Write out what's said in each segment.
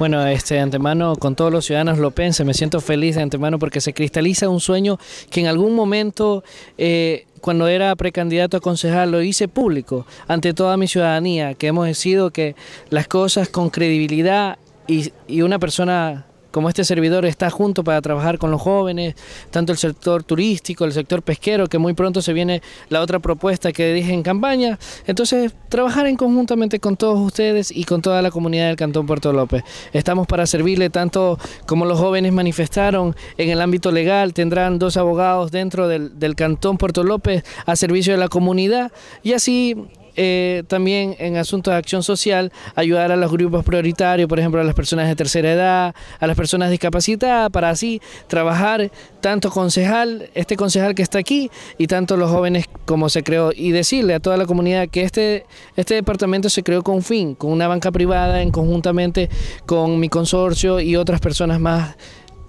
Bueno, este, de antemano, con todos los ciudadanos lo lopenses, me siento feliz de antemano porque se cristaliza un sueño que en algún momento eh, cuando era precandidato a concejal lo hice público ante toda mi ciudadanía, que hemos decidido que las cosas con credibilidad y una persona como este servidor está junto para trabajar con los jóvenes, tanto el sector turístico, el sector pesquero, que muy pronto se viene la otra propuesta que dije en campaña. Entonces, trabajar en conjuntamente con todos ustedes y con toda la comunidad del Cantón Puerto López. Estamos para servirle tanto como los jóvenes manifestaron en el ámbito legal, tendrán dos abogados dentro del, Cantón Puerto López a servicio de la comunidad y así eh, también en asuntos de acción social, ayudar a los grupos prioritarios, por ejemplo, a las personas de tercera edad, a las personas discapacitadas, para así trabajar tanto concejal, este concejal que está aquí, y tanto los jóvenes como se creó, y decirle a toda la comunidad que este, este departamento se creó con fin, con una banca privada, en conjuntamente con mi consorcio y otras personas más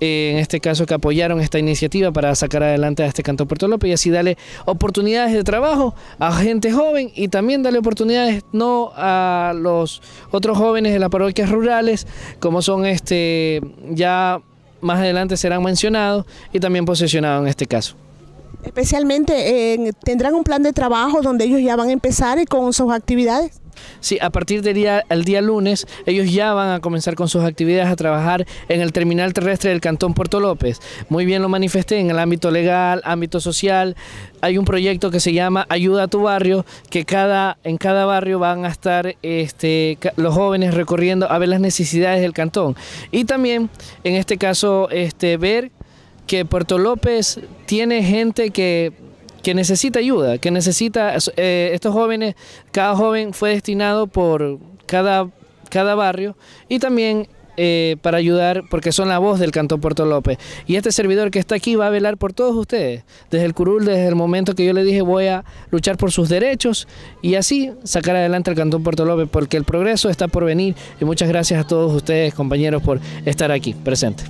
en este caso que apoyaron esta iniciativa para sacar adelante a este canto Puerto López y así darle oportunidades de trabajo a gente joven y también darle oportunidades no a los otros jóvenes de las parroquias rurales como son este ya más adelante serán mencionados y también posesionados en este caso. Especialmente, ¿tendrán un plan de trabajo donde ellos ya van a empezar con sus actividades? Sí, a partir del día, el día lunes ellos ya van a comenzar con sus actividades a trabajar en el terminal terrestre del Cantón Puerto López. Muy bien lo manifesté en el ámbito legal, ámbito social. Hay un proyecto que se llama Ayuda a tu barrio, que cada, en cada barrio van a estar este, los jóvenes recorriendo a ver las necesidades del cantón. Y también, en este caso, este, ver que Puerto López tiene gente que, necesita ayuda, que necesita, eh, estos jóvenes, cada joven fue destinado por cada, cada barrio y también eh, para ayudar, porque son la voz del Cantón Puerto López. Y este servidor que está aquí va a velar por todos ustedes, desde el curul, desde el momento que yo le dije voy a luchar por sus derechos y así sacar adelante el Cantón Puerto López, porque el progreso está por venir y muchas gracias a todos ustedes, compañeros, por estar aquí presentes.